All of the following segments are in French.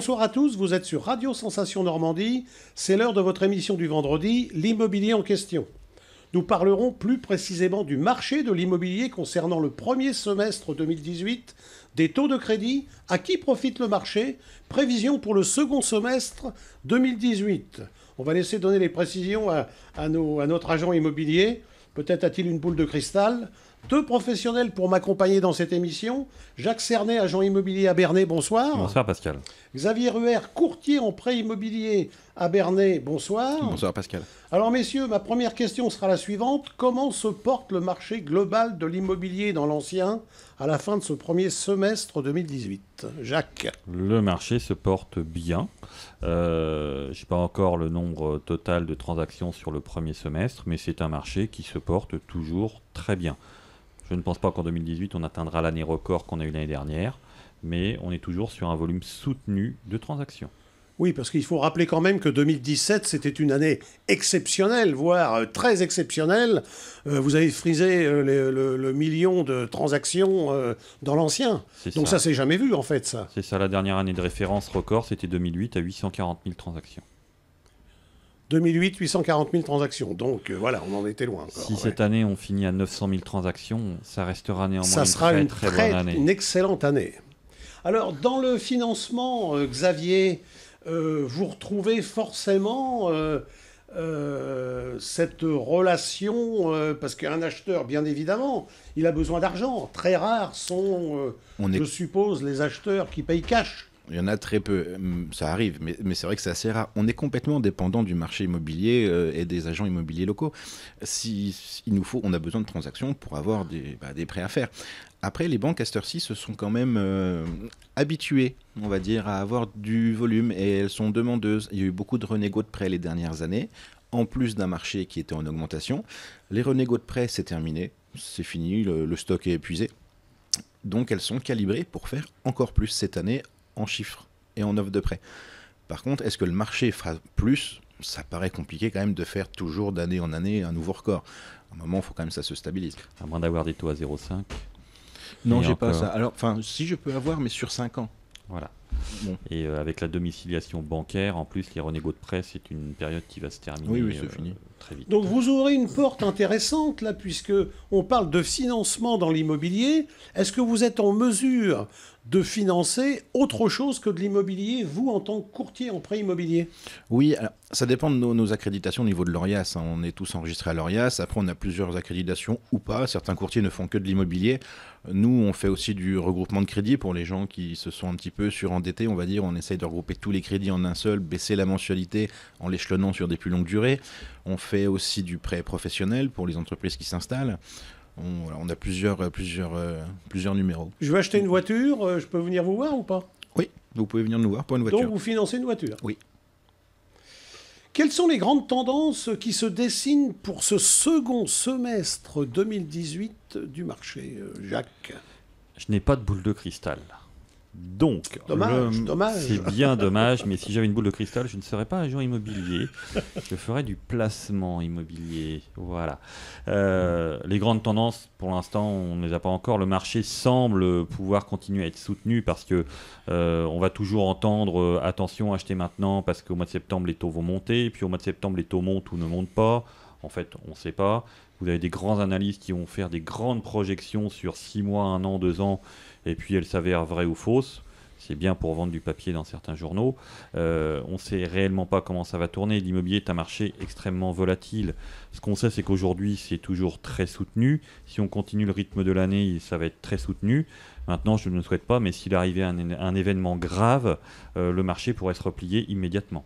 Bonsoir à tous, vous êtes sur Radio Sensation Normandie. C'est l'heure de votre émission du vendredi, l'immobilier en question. Nous parlerons plus précisément du marché de l'immobilier concernant le premier semestre 2018, des taux de crédit, à qui profite le marché, prévision pour le second semestre 2018. On va laisser donner les précisions à, à notre agent immobilier. Peut-être a-t-il une boule de cristal deux professionnels pour m'accompagner dans cette émission. Jacques Cernet, agent immobilier à Bernay, bonsoir. Bonsoir Pascal. Xavier Ruer courtier en prêt immobilier à Bernay, bonsoir. Bonsoir Pascal. Alors messieurs, ma première question sera la suivante. Comment se porte le marché global de l'immobilier dans l'ancien à la fin de ce premier semestre 2018 Jacques Le marché se porte bien. Euh, Je n'ai pas encore le nombre total de transactions sur le premier semestre, mais c'est un marché qui se porte toujours très bien. Je ne pense pas qu'en 2018, on atteindra l'année record qu'on a eu l'année dernière, mais on est toujours sur un volume soutenu de transactions. Oui, parce qu'il faut rappeler quand même que 2017, c'était une année exceptionnelle, voire euh, très exceptionnelle. Euh, vous avez frisé euh, le, million de transactions dans l'ancien. Donc ça, ça c'est jamais vu, en fait, ça. C'est ça, la dernière année de référence record, c'était 2008 à 840 000 transactions. 2008, 840 000 transactions. Donc euh, voilà, on en était loin. si cette année on finit à 900 000 transactions, ça restera néanmoins une sera très, une très, une excellente année. Alors dans le financement, euh, Xavier, euh, vous retrouvez forcément cette relation parce qu'un acheteur, bien évidemment, il a besoin d'argent. Très rares sont, on je suppose, les acheteurs qui payent cash. Il y en a très peu, hum, ça arrive, mais, c'est vrai que c'est assez rare. On est complètement dépendant du marché immobilier euh, et des agents immobiliers locaux. Si, il nous faut, on a besoin de transactions pour avoir des, bah, prêts à faire. Après, les banques à se sont quand même euh, habituées, on va dire, à avoir du volume et elles sont demandeuses. Il y a eu beaucoup de renégos de prêts les dernières années, en plus d'un marché qui était en augmentation. Les renégos de prêts, c'est terminé, c'est fini, le stock est épuisé. Donc elles sont calibrées pour faire encore plus cette année en chiffres et en offre de prêt. Par contre, est-ce que le marché fera plus Ça paraît compliqué quand même de faire toujours d'année en année un nouveau record. À un moment, il faut quand même que ça se stabilise. À moins d'avoir des taux à 0,5. Non, j'ai pas ça. Alors, enfin, si je peux avoir, mais sur 5 ans. Voilà. Et euh, avec la domiciliation bancaire, en plus, les renégos de prêt, c'est une période qui va se terminer. Oui, oui, c'est euh, fini. Donc vous aurez une porte intéressante là, puisque on parle de financement dans l'immobilier. Est-ce que vous êtes en mesure de financer autre chose que de l'immobilier, vous en tant que courtier en prêt immobilier Oui, ça dépend de nos, accréditations au niveau de l'ORIAS. Hein. On est tous enregistrés à l'ORIAS. Après, on a plusieurs accréditations ou pas. Certains courtiers ne font que de l'immobilier. Nous, on fait aussi du regroupement de crédits pour les gens qui se sont un petit peu surendettés, on va dire. On essaye de regrouper tous les crédits en un seul, baisser la mensualité en l'échelonnant sur des plus longues durées. On fait aussi du prêt professionnel pour les entreprises qui s'installent. On, a plusieurs, euh, plusieurs, euh, plusieurs numéros. Je veux acheter une voiture, euh, je peux venir vous voir ou pas Oui, vous pouvez venir nous voir pour une voiture. Donc vous financez une voiture Oui. Quelles sont les grandes tendances qui se dessinent pour ce second semestre 2018 du marché, Jacques Je n'ai pas de boule de cristal. Donc, c'est bien dommage, mais si j'avais une boule de cristal, je ne serais pas agent immobilier. Je ferais du placement immobilier. Voilà. Euh, les grandes tendances, pour l'instant, on ne les a pas encore. Le marché semble pouvoir continuer à être soutenu parce que euh, on va toujours entendre euh, attention, acheter maintenant parce qu'au mois de septembre, les taux vont monter. puis au mois de septembre, les taux montent ou ne montent pas. En fait, on ne sait pas. Vous avez des grands analystes qui vont faire des grandes projections sur 6 mois, 1 an, 2 ans et puis elle s'avère vraie ou fausse. C'est bien pour vendre du papier dans certains journaux. Euh, on ne sait réellement pas comment ça va tourner. L'immobilier est un marché extrêmement volatile. Ce qu'on sait, c'est qu'aujourd'hui, c'est toujours très soutenu. Si on continue le rythme de l'année, ça va être très soutenu. Maintenant, je ne le souhaite pas, mais s'il arrivait un, événement grave, euh, le marché pourrait se replier immédiatement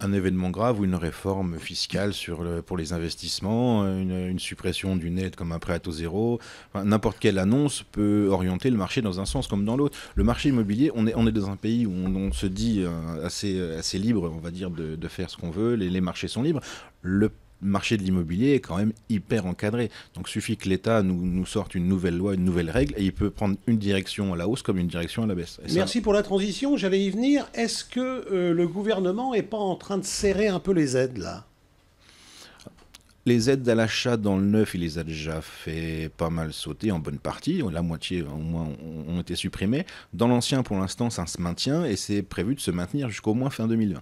un événement grave ou une réforme fiscale sur pour les investissements, une, suppression d'une aide comme un prêt à taux zéro. N'importe quelle annonce peut orienter le marché dans un sens comme dans l'autre. Le marché immobilier, on est, on est dans un pays où on, se dit euh, assez, euh, assez libre, on va dire, de, faire ce qu'on veut, les, marchés sont libres marché de l'immobilier est quand même hyper encadré. Donc suffit que l'État nous, nous, sorte une nouvelle loi, une nouvelle règle, et il peut prendre une direction à la hausse comme une direction à la baisse. Merci pour la transition, j'allais y venir. Est-ce que euh, le gouvernement n'est pas en train de serrer un peu les aides là les aides à l'achat dans le neuf, il les a déjà fait pas mal sauter en bonne partie. La moitié au moins ont été supprimées. Dans l'ancien, pour l'instant, ça se maintient et c'est prévu de se maintenir jusqu'au moins fin 2020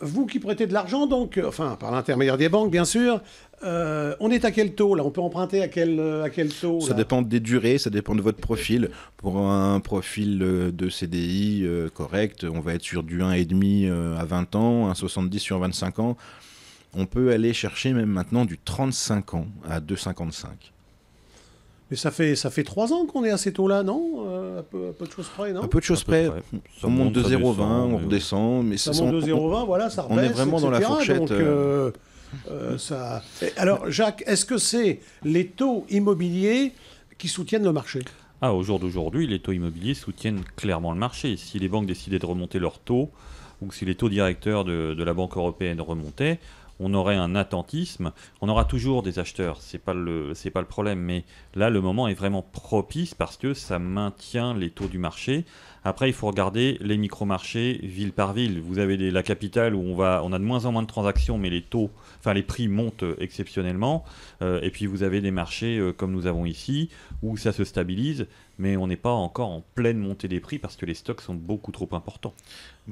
vous qui prêtez de l'argent, donc, euh, enfin, par l'intermédiaire des banques, bien sûr, euh, on est à quel taux là On peut emprunter à quel, euh, à quel taux Ça dépend des durées, ça dépend de votre profil. Pour un profil de CDI correct, on va être sur du 1,5 à 20 ans, 1,70 sur 25 ans. On peut aller chercher même maintenant du 35 ans à 2,55. Mais ça fait, ça fait trois ans qu'on est à ces taux-là, non Un euh, peu, de choses près, non Un peu de choses près. Hmm. On monte de 0,20, on redescend. Mais ça, monte de 0,20, voilà, ça remonte. On est vraiment dans la fourchette. Euh. Euh, alors, Jacques, est-ce que c'est les taux immobiliers qui soutiennent le marché Ah, au jour d'aujourd'hui, les taux immobiliers soutiennent clairement le marché. Si les banques décidaient de remonter leurs taux, ou si les taux directeurs de la Banque européenne remontaient, on aurait un attentisme. On aura toujours des acheteurs, c'est pas le pas le problème, mais là le moment est vraiment propice parce que ça maintient les taux du marché. Après, il faut regarder les micro-marchés ville par ville. Vous avez la capitale où on va on a de moins en moins de transactions, mais les taux, enfin les prix montent exceptionnellement. Euh, et puis vous avez des marchés euh, comme nous avons ici où ça se stabilise mais on n'est pas encore en pleine montée des prix parce que les stocks sont beaucoup trop importants.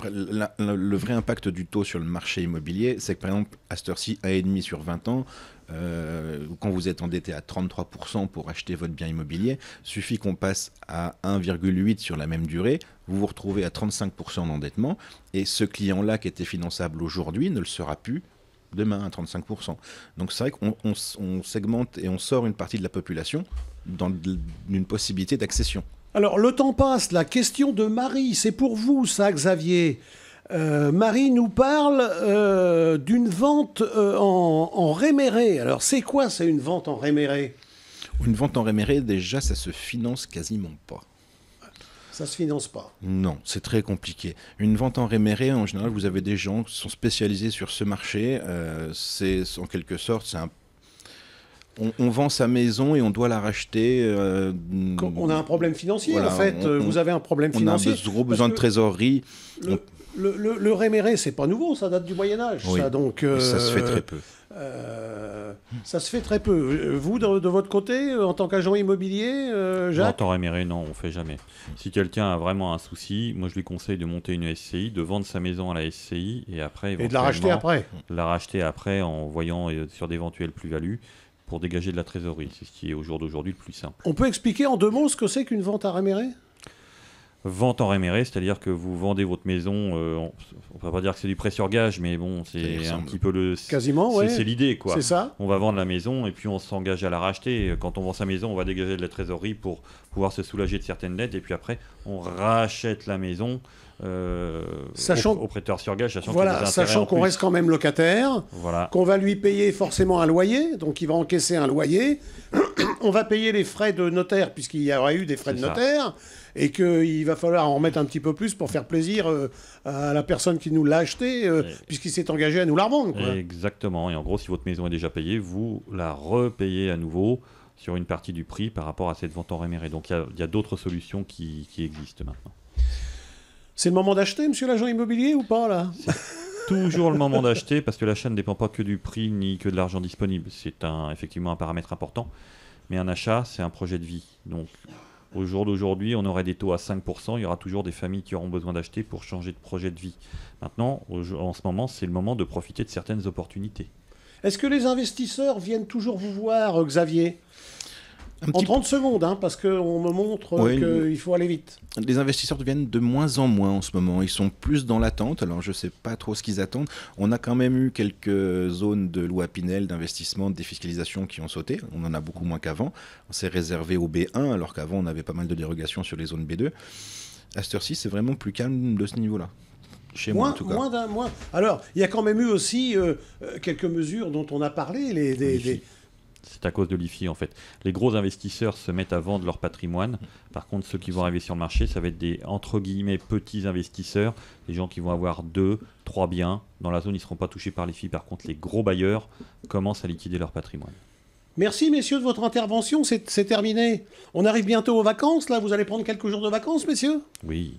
le vrai impact du taux sur le marché immobilier, c'est que par exemple, à cette heure-ci, 1,5 sur 20 ans, euh, quand vous êtes endetté à 33% pour acheter votre bien immobilier, suffit qu'on passe à 1,8 sur la même durée, vous vous retrouvez à 35% d'endettement, et ce client-là qui était finançable aujourd'hui ne le sera plus demain à 35%. Donc c'est vrai qu'on on, segmente et on sort une partie de la population dans une possibilité d'accession. Alors le temps passe, la question de Marie, c'est pour vous ça Xavier. Euh, Marie nous parle euh, d'une vente euh, en, réméré. Alors c'est quoi c'est une vente en réméré Une vente en réméré déjà ça se finance quasiment pas. Ça se finance pas. Non, c'est très compliqué. Une vente en réméré, en général, vous avez des gens qui sont spécialisés sur ce marché. c'est en quelque sorte, c'est un on, vend sa maison et on doit la racheter. Euh, on a un problème financier, en fait. vous avez un problème financier. On a un gros besoin de trésorerie. Le, le, réméré, c'est pas nouveau, ça date du Moyen-Âge. Ça, donc, euh, euh, ça se fait très peu. ça se fait très peu. Vous, de, votre côté, en tant qu'agent immobilier, Jacques En tant réméré, non, on fait jamais. Si quelqu'un a vraiment un souci, moi, je lui conseille de monter une SCI, de vendre sa maison à la SCI et après. Et de la racheter après. La racheter après en voyant sur d'éventuelles plus-values pour dégager de la trésorerie. C'est ce qui est au jour d'aujourd'hui le plus simple. On peut expliquer en deux mots ce que c'est qu'une vente à ramérer vente en réméré, c'est-à-dire que vous vendez votre maison, euh, on, ne peut pas dire que c'est du prêt sur gage, mais bon, c'est un petit peu le... Quasiment, oui. C'est l'idée, quoi. C'est ça. On va vendre la maison et puis on s'engage à la racheter. Quand on vend sa maison, on va dégager de la trésorerie pour pouvoir se soulager de certaines dettes et puis après, on rachète la maison. Euh, sachant, au, prêteur sur gage, sachant voilà, sachant qu'on reste quand même locataire, voilà. qu'on va lui payer forcément un loyer, donc il va encaisser un loyer, on va payer les frais de notaire, puisqu'il y aura eu des frais de notaire, et qu'il va falloir en remettre un petit peu plus pour faire plaisir euh, à la personne qui nous l'a acheté, euh, puisqu'il s'est engagé à nous la revendre. Exactement. Et en gros, si votre maison est déjà payée, vous la repayez à nouveau sur une partie du prix par rapport à cette vente en réméré. Donc il y a, d'autres solutions qui, existent maintenant. C'est le moment d'acheter, monsieur l'agent immobilier, ou pas, là toujours le moment d'acheter parce que l'achat ne dépend pas que du prix ni que de l'argent disponible. C'est un, effectivement un paramètre important. Mais un achat, c'est un projet de vie. Donc, au jour d'aujourd'hui, on aurait des taux à 5%. Il y aura toujours des familles qui auront besoin d'acheter pour changer de projet de vie. Maintenant, en ce moment, c'est le moment de profiter de certaines opportunités. Est-ce que les investisseurs viennent toujours vous voir, euh, Xavier en 30 secondes, hein, parce qu'on me montre euh, qu'il faut aller vite. Les investisseurs deviennent de moins en moins en ce moment. Ils sont plus dans l'attente. Alors, je ne sais pas trop ce qu'ils attendent. On a quand même eu quelques zones de loi Pinel, d'investissement, de défiscalisation qui ont sauté. On en a beaucoup moins qu'avant. On s'est réservé au B1, alors qu'avant, on avait pas mal de dérogations sur les zones B2. À cette heure-ci, c'est vraiment plus calme de ce niveau-là. Chez moi, en tout cas. Moins mois Alors, il y a quand même eu aussi euh, euh, quelques mesures dont on a parlé, les, c'est à cause de l'IFI en fait. Les gros investisseurs se mettent à vendre leur patrimoine. Par contre, ceux qui vont arriver sur le marché, ça va être des entre guillemets petits investisseurs, des gens qui vont avoir deux, trois biens. Dans la zone, ils ne seront pas touchés par l'IFI. Par contre, les gros bailleurs commencent à liquider leur patrimoine. Merci messieurs de votre intervention, c'est terminé. On arrive bientôt aux vacances, là, vous allez prendre quelques jours de vacances messieurs Oui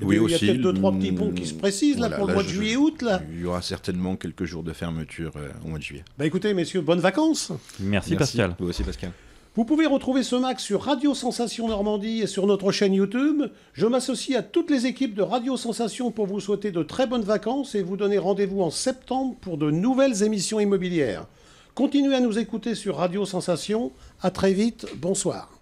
oui, Il y a peut-être deux, trois petits ponts qui se mm. précisent là, pour le mois de juillet-août. Il y aura certainement quelques jours de fermeture euh, au mois de juillet. Bah écoutez, messieurs, bonnes vacances. Merci, Pascal. Vous aussi, Pascal. Vous pouvez retrouver ce max sur Radio Sensation Normandie et sur notre chaîne YouTube. Je m'associe à toutes les équipes de Radio Sensation pour vous souhaiter de très bonnes vacances et vous donner rendez-vous en septembre pour de nouvelles émissions immobilières. Continuez à nous écouter sur Radio Sensation. À très vite. Bonsoir.